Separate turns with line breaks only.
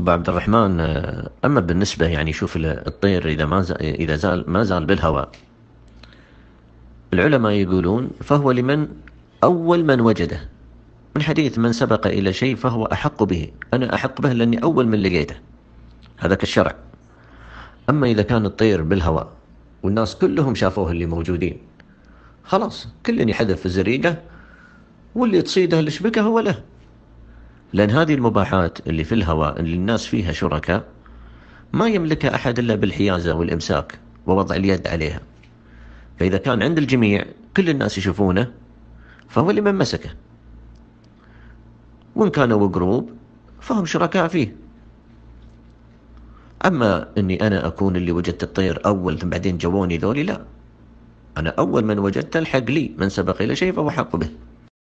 ابو عبد الرحمن آه، اما بالنسبه يعني شوف الطير اذا ما زال اذا زال ما زال بالهواء العلماء يقولون فهو لمن اول من وجده من حديث من سبق الى شيء فهو احق به انا احق به لاني اول من لقيته هذا كالشرع اما اذا كان الطير بالهواء والناس كلهم شافوه اللي موجودين خلاص كل يحذف في الزريقه واللي تصيده الشبكه هو له لأن هذه المباحات اللي في الهواء اللي الناس فيها شركاء ما يملكها أحد إلا بالحيازة والإمساك ووضع اليد عليها فإذا كان عند الجميع كل الناس يشوفونه فهو اللي من مسكه وإن كانوا جروب فهم شركاء فيه أما أني أنا أكون اللي وجدت الطير أول ثم بعدين جووني ذولي لا أنا أول من وجدت الحق لي من سبق إلى شيء فهو حق به